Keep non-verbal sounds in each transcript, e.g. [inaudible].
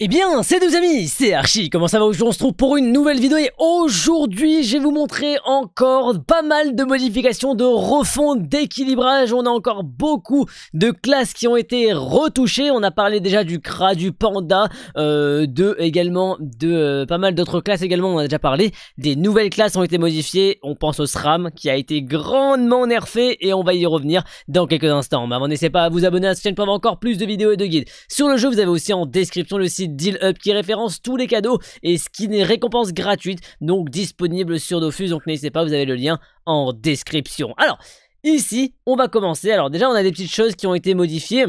Eh bien, c'est nos amis, c'est Archie, comment ça va Aujourd'hui on se trouve pour une nouvelle vidéo et aujourd'hui je vais vous montrer encore pas mal de modifications, de refonte, d'équilibrage, on a encore beaucoup de classes qui ont été retouchées, on a parlé déjà du Kra, du Panda, euh, de également de euh, pas mal d'autres classes également, on a déjà parlé, des nouvelles classes ont été modifiées, on pense au SRAM qui a été grandement nerfé et on va y revenir dans quelques instants, mais avant n'hésitez pas à vous abonner à cette chaîne pour avoir encore plus de vidéos et de guides. Sur le jeu vous avez aussi en description le site Deal Up qui référence tous les cadeaux et ce qui n'est récompense gratuite donc disponible sur Dofus. Donc n'hésitez pas, vous avez le lien en description. Alors, ici, on va commencer. Alors déjà, on a des petites choses qui ont été modifiées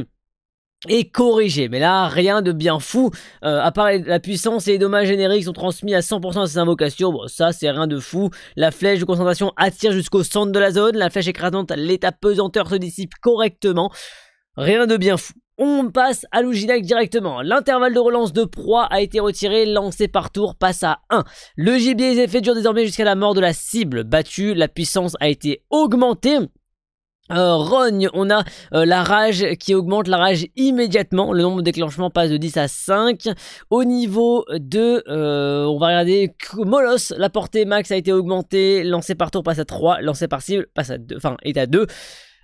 et corrigées Mais là, rien de bien fou. Euh, à part la puissance et les dommages génériques sont transmis à 100% à ces invocations. Bon, ça, c'est rien de fou. La flèche de concentration attire jusqu'au centre de la zone. La flèche écrasante, l'état pesanteur se dissipe correctement. Rien de bien fou. On passe à l'Ouginac directement. L'intervalle de relance de proie a été retiré, lancé par tour passe à 1. Le gibier des effets dure désormais jusqu'à la mort de la cible battue. La puissance a été augmentée. Euh, rogne, on a euh, la rage qui augmente la rage immédiatement. Le nombre de déclenchements passe de 10 à 5. Au niveau de, euh, on va regarder, Molos, la portée max a été augmentée. Lancé par tour passe à 3. Lancé par cible passe à 2. Enfin, est à 2.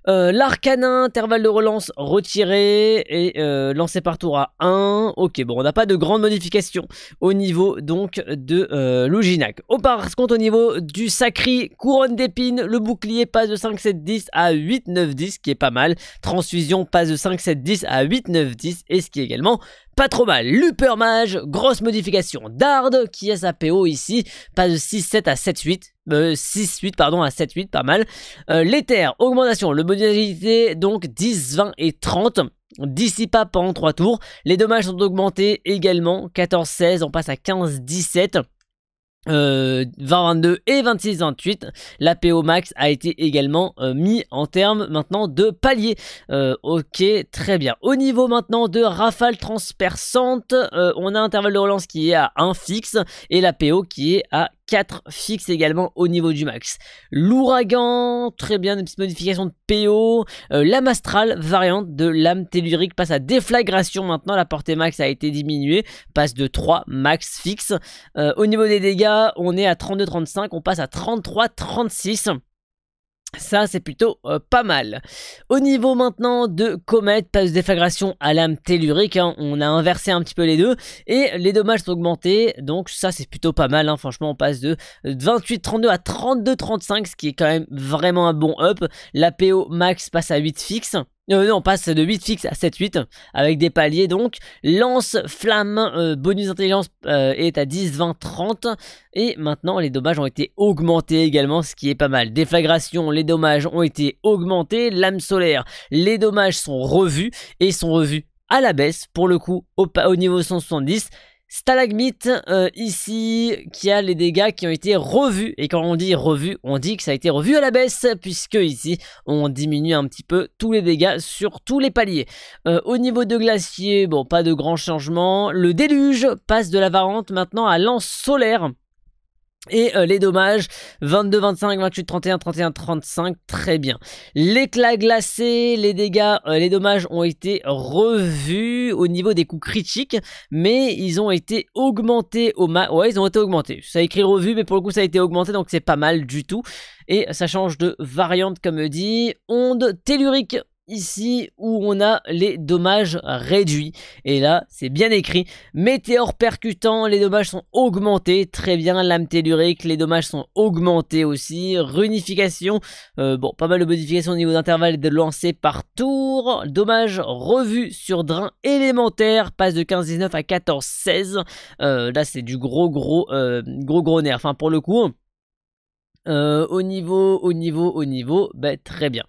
Euh, L'Arcanin, intervalle de relance retiré et euh, lancé par tour à 1. Ok, bon, on n'a pas de grandes modifications au niveau donc de euh, Luginac. On contre au niveau du Sacri, couronne d'épines, le bouclier passe de 5, 7, 10 à 8, 9, 10, ce qui est pas mal. Transfusion passe de 5, 7, 10 à 8, 9, 10, et ce qui est également pas trop mal. l'Upermage, grosse modification. Dard, qui a sa PO ici, pas de 6-7 à 7-8. 6-8 euh, pardon à 7-8 pas mal euh, l'éther augmentation le modalité donc 10 20 et 30 Dissipa pendant 3 tours les dommages sont augmentés également 14 16 on passe à 15 17 euh, 2022 et 26-28, La PO max a été également euh, mis en termes maintenant de palier. Euh, ok, très bien. Au niveau maintenant de rafale transperçante, euh, on a un intervalle de relance qui est à 1 fixe et la PO qui est à 4 fixe également au niveau du max. L'ouragan, très bien, des petites modifications de PO. L'âme euh, lame astrale, variante de lame tellurique, passe à déflagration maintenant. La portée max a été diminuée, passe de 3 max fixe. Euh, au niveau des dégâts, on est à 32-35, on passe à 33-36. Ça, c'est plutôt euh, pas mal. Au niveau maintenant de comète, passe déflagration à lame tellurique, hein, on a inversé un petit peu les deux, et les dommages sont augmentés, donc ça c'est plutôt pas mal, hein. franchement on passe de 28-32 à 32-35, ce qui est quand même vraiment un bon up. La PO max passe à 8 fixe on passe de 8 fixes à 7-8 avec des paliers donc. Lance, flamme, euh, bonus intelligence euh, est à 10, 20, 30. Et maintenant les dommages ont été augmentés également, ce qui est pas mal. Déflagration, les dommages ont été augmentés. Lame solaire, les dommages sont revus et sont revus à la baisse pour le coup au niveau 170 stalagmite euh, ici qui a les dégâts qui ont été revus. Et quand on dit revus, on dit que ça a été revu à la baisse, puisque ici on diminue un petit peu tous les dégâts sur tous les paliers. Euh, au niveau de glacier, bon, pas de grand changement. Le déluge passe de la varante maintenant à lance solaire. Et euh, les dommages, 22, 25, 28, 31, 31, 35, très bien. L'éclat glacé, les dégâts, euh, les dommages ont été revus au niveau des coups critiques, mais ils ont été augmentés au ma... Ouais, ils ont été augmentés. Ça écrit revu, mais pour le coup, ça a été augmenté, donc c'est pas mal du tout. Et ça change de variante, comme dit. Onde tellurique ici où on a les dommages réduits. Et là, c'est bien écrit. Météore percutant, les dommages sont augmentés. Très bien, lame tellurique, les dommages sont augmentés aussi. Runification, euh, bon, pas mal de modifications au niveau d'intervalle et de lancer par tour. Dommages revus sur drain élémentaire, passe de 15-19 à 14-16. Euh, là, c'est du gros, gros, euh, gros, gros nerf. Enfin, pour le coup, au niveau, au niveau, au niveau, ben, très bien.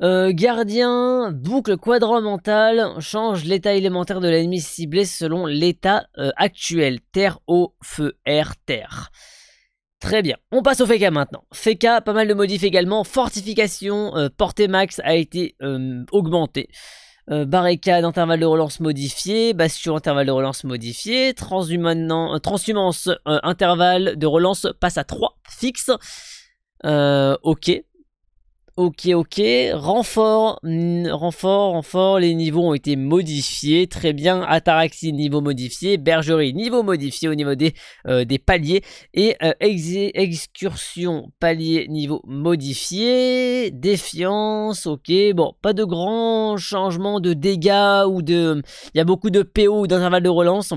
Euh, gardien, boucle quadramentale, change l'état élémentaire de l'ennemi ciblé selon l'état euh, actuel. Terre, eau, feu, air, terre. Très bien, on passe au FECA maintenant. FECA, pas mal de modifs également. Fortification, euh, portée max a été augmentée. barricade, intervalle de relance modifié, bastion, intervalle de relance modifié, transhumance, intervalle de relance passe à 3, fixe. Euh, ok. Ok, ok, renfort, renfort, renfort, les niveaux ont été modifiés, très bien, Ataraxie, niveau modifié, Bergerie, niveau modifié au niveau des, euh, des paliers, et euh, Excursion, palier, niveau modifié, Défiance, ok, bon, pas de grands changements de dégâts ou de... Il y a beaucoup de PO ou d'intervalle de relance,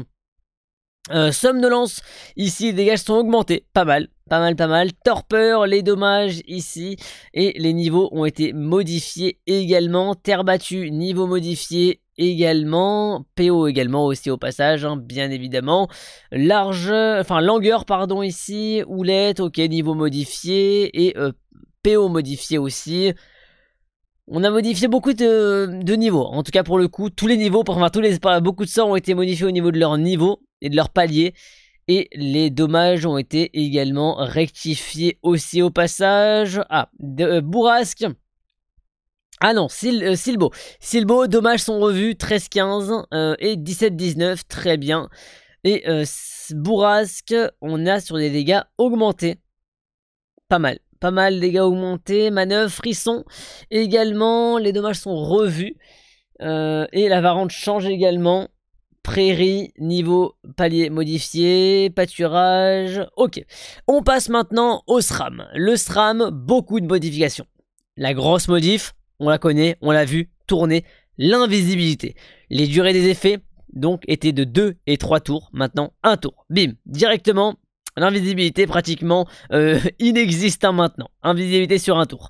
euh, somme de lance, ici les dégâts sont augmentés, pas mal, pas mal, pas mal. Torpeur, les dommages ici, et les niveaux ont été modifiés également. Terre battue, niveau modifié également. PO également aussi au passage, hein, bien évidemment. Large, enfin langueur, pardon, ici. Houlette, ok, niveau modifié, et euh, PO modifié aussi. On a modifié beaucoup de, niveaux, en tout cas pour le coup, tous les niveaux, enfin tous les, beaucoup de sorts ont été modifiés au niveau de leur niveau, et de leur palier. Et les dommages ont été également rectifiés aussi au passage. Ah, de, euh, Bourrasque. Ah non, euh, Silbo. Silbo, dommages sont revus 13-15 euh, et 17-19, très bien. Et Bourrasque, on a sur des dégâts augmentés. Pas mal, pas mal, dégâts augmentés, manœuvre, frisson. Également, les dommages sont revus. et la varante change également. Prairie, niveau palier modifié, pâturage. Ok. On passe maintenant au SRAM. Le SRAM, beaucoup de modifications. La grosse modif, on la connaît, on l'a vu, tourner. L'invisibilité. Les durées des effets, donc, étaient de 2 et 3 tours. Maintenant, 1 tour. Bim. Directement, l'invisibilité pratiquement inexiste euh, [laughs] inexistant maintenant. Invisibilité sur un tour.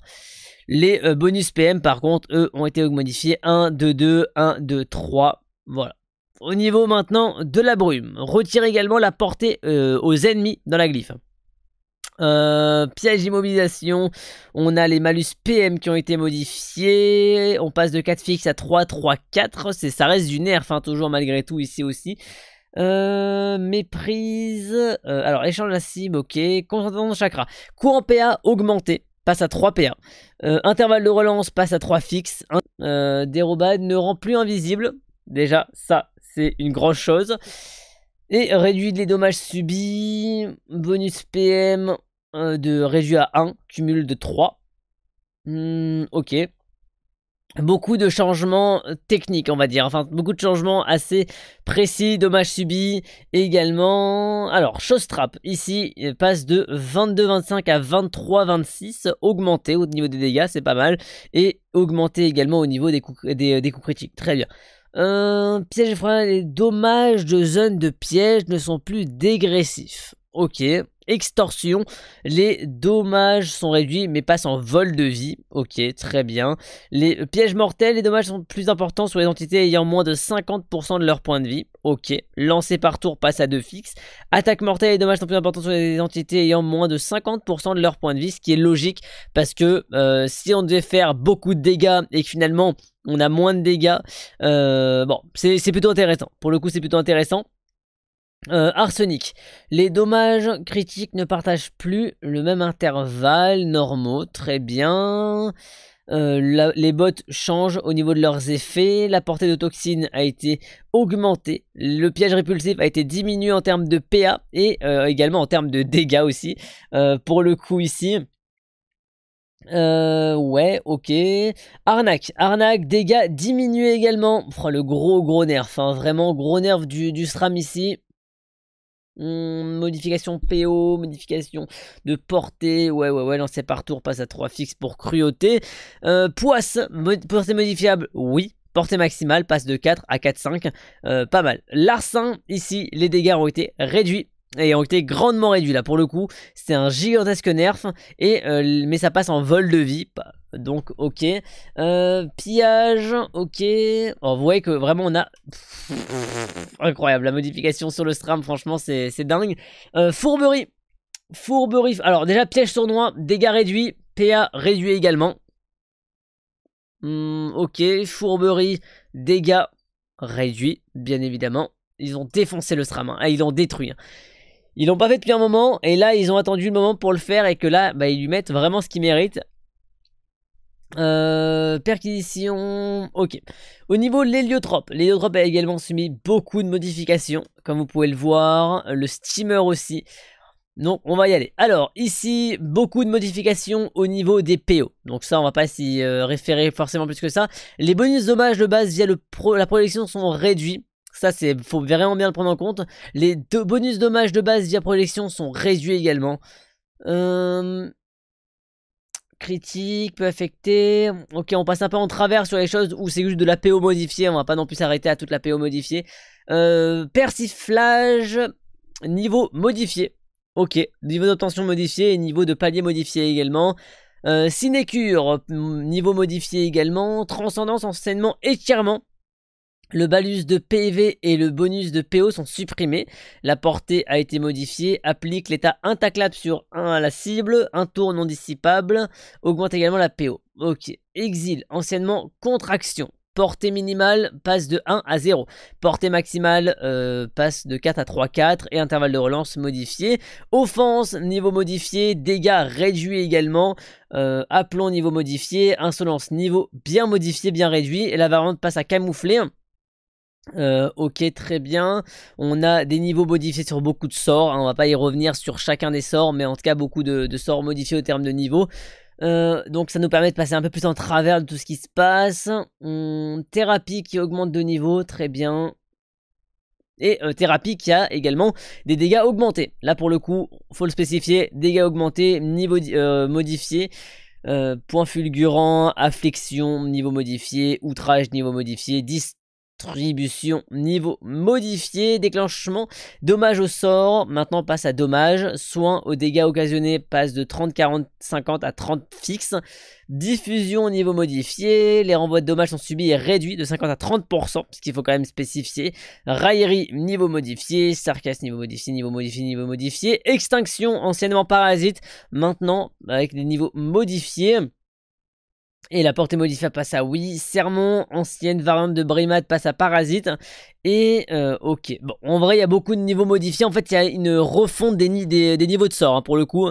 Les euh, bonus PM, par contre, eux, ont été modifiés. 1, 2, 2, 1, 2, 3. Voilà. Au niveau maintenant de la brume, retire également la portée euh, aux ennemis dans la glyphe. Euh, piège immobilisation, on a les malus PM qui ont été modifiés, on passe de 4 fixes à 3, 3, 4, ça reste du nerf hein, toujours malgré tout ici aussi. Euh, méprise, alors échange la cible, ok, concentration de chakra, coût en PA augmenté, passe à 3 PA, intervalle de relance passe à 3 fixes, dérobade ne rend plus invisible, déjà ça c'est une grande chose. Et réduit les dommages subis, bonus PM euh, de réduit à 1, cumul de 3. Hmm, ok. Beaucoup de changements euh, techniques, on va dire. Enfin, beaucoup de changements assez précis, dommages subis également. Alors, trap. ici, il passe de 25 à 26. augmenté au niveau des dégâts, c'est pas mal. Et augmenté également au niveau des coups, des coups critiques. Très bien piège les dommages de zone de piège ne sont plus dégressifs. Ok. Extorsion, les dommages sont réduits mais passent en vol de vie. Ok, très bien. Les pièges mortels, les dommages sont plus importants sur les entités ayant moins de 50% de leur points de vie ok. lancé par tour passe à deux fixes. Attaque mortelle et dommages sont plus importants sur les entités ayant moins de 50% de leur point de vie, ce qui est logique parce que euh, si on devait faire beaucoup de dégâts et que finalement on a moins de dégâts, euh, bon, c'est plutôt intéressant. Pour le coup, c'est plutôt intéressant. Euh, arsenic. Les dommages critiques ne partagent plus le même intervalle normaux. Très bien. Euh, les bottes changent au niveau de leurs effets, la portée de toxines a été augmentée, le piège répulsif a été diminué en termes de PA et euh, également en termes de dégâts aussi. Euh, pour le coup ici, ouais, ok. Arnaque, arnaque, dégâts diminués également. le gros gros nerf, hein, vraiment gros nerf du, du SRAM ici. Hum, modification PO, modification de portée, ouais ouais ouais, lancé par tour, passe à 3 fixes pour cruauté. Euh, poisse, portée modifiable, oui. Portée maximale, passe de 4 à 4-5, euh, pas mal. Larsin, ici, les dégâts ont été réduits et ont été grandement réduit là pour le coup c'est un gigantesque nerf et euh, mais ça passe en vol de vie bah, donc ok euh, pillage ok vous voyez que vraiment on a [laughs] incroyable la modification sur le stram franchement c'est dingue euh, fourberie fourberie alors déjà piège sournois dégâts réduits PA réduit également hmm, ok fourberie dégâts réduits bien évidemment ils ont défoncé le stram hein. ah, ils l'ont détruit. Hein. Ils l'ont pas fait depuis un moment, et là, ils ont attendu le moment pour le faire, et que là, bah, ils lui mettent vraiment ce qu'il mérite. Euh, perquisition, ok. Au niveau de l'héliotrope, l'héliotrope a également subi beaucoup de modifications, comme vous pouvez le voir, le steamer aussi. Donc on va y aller. Alors ici, beaucoup de modifications au niveau des PO. Donc ça, on va pas s'y euh, référer forcément plus que ça. Les bonus dommages de base via la projection sont réduits. Ça, c'est faut vraiment bien le prendre en compte. Les deux bonus dommages de base via projection sont réduits également. Hum, critique, peut affecter. Ok, on passe un peu en travers sur les choses où c'est juste de la PO modifiée. On va pas non plus s'arrêter à toute la PO modifiée. Hum, persiflage, niveau modifié. Ok, niveau d'obtention modifié et niveau de palier modifié également. Euh, sinécure, niveau modifié également. Transcendance, enseignement, étirement. Le balus de PV et le bonus de PO sont supprimés. La portée a été modifiée. Applique l'état intaclable sur 1 à la cible, un tour non dissipable. Augmente également la PO. Ok. Exil, anciennement contraction. Portée minimale passe de 1 à 0. Portée maximale euh, passe de 4 à 3-4 et intervalle de relance modifié. Offense, niveau modifié, dégâts réduits également. Euh, aplomb, niveau modifié. Insolence, niveau bien modifié, bien réduit. Et la variante passe à camoufler. Euh, ok, très bien. On a des niveaux modifiés sur beaucoup de sorts. Hein, on va pas y revenir sur chacun des sorts, mais en tout cas beaucoup de, sorts modifiés au terme de niveau. Euh, donc ça nous permet de passer un peu plus en travers de tout ce qui se passe. Hmm, thérapie qui augmente de niveau, très bien. Et euh, thérapie qui a également des dégâts augmentés. Là pour le coup, faut le spécifier, dégâts augmentés, niveau modifié. point fulgurant, affliction, niveau modifié, outrage, niveau modifié, dis distribution niveau modifié, déclenchement, dommage au sort, maintenant passe à dommage, soin aux dégâts occasionnés passe de 30, 40, 50 à 30 fixes, diffusion niveau modifié, les renvois de dommages sont subis et réduits de 50 à 30%, ce qu'il faut quand même spécifier, raillerie niveau modifié, sarcasme niveau modifié, niveau modifié, niveau modifié, extinction anciennement parasite, maintenant avec des niveaux modifiés. Et la portée modifiée passe à oui. Sermon, ancienne variante de Brimade, passe à Parasite. Et euh, ok. Bon, en vrai, il y a beaucoup de niveaux modifiés. En fait, il y a une refonte des, des, niveaux de sort hein, pour le coup.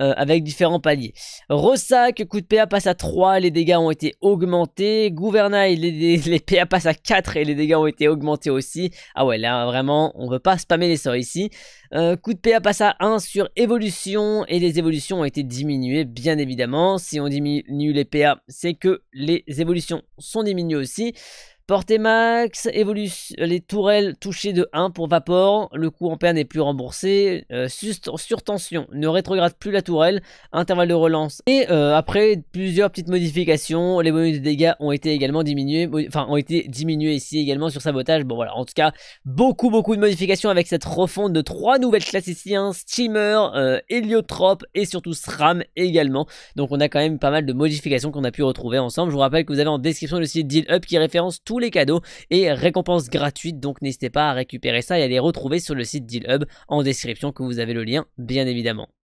Euh, avec différents paliers. Rossac, coup de PA passe à 3, les dégâts ont été augmentés. Gouvernail, les, PA passent à 4 et les dégâts ont été augmentés aussi. Ah ouais, là vraiment, on veut pas spammer les sorts ici. Euh, coup de PA passe à 1 sur évolution et les évolutions ont été diminuées bien évidemment. Si on diminue les PA, c'est que les évolutions sont diminuées aussi. Portée max, évolution, les tourelles touchées de 1 pour Vapor, le coût en paire n'est plus remboursé, euh, surtension, ne rétrograde plus la tourelle, intervalle de relance. Et euh, après plusieurs petites modifications, les bonus de dégâts ont été également diminués, enfin ont été diminués ici également sur sabotage. Bon voilà, en tout cas, beaucoup beaucoup de modifications avec cette refonte de trois nouvelles classes ici, Steamer, euh, Heliotrope et surtout SRAM également. Donc on a quand même pas mal de modifications qu'on a pu retrouver ensemble. Je vous rappelle que vous avez en description le site Deal Up qui référence tout les cadeaux et récompenses gratuites. Donc n'hésitez pas à récupérer ça et à les retrouver sur le site Dealhub en description que vous avez le lien bien évidemment.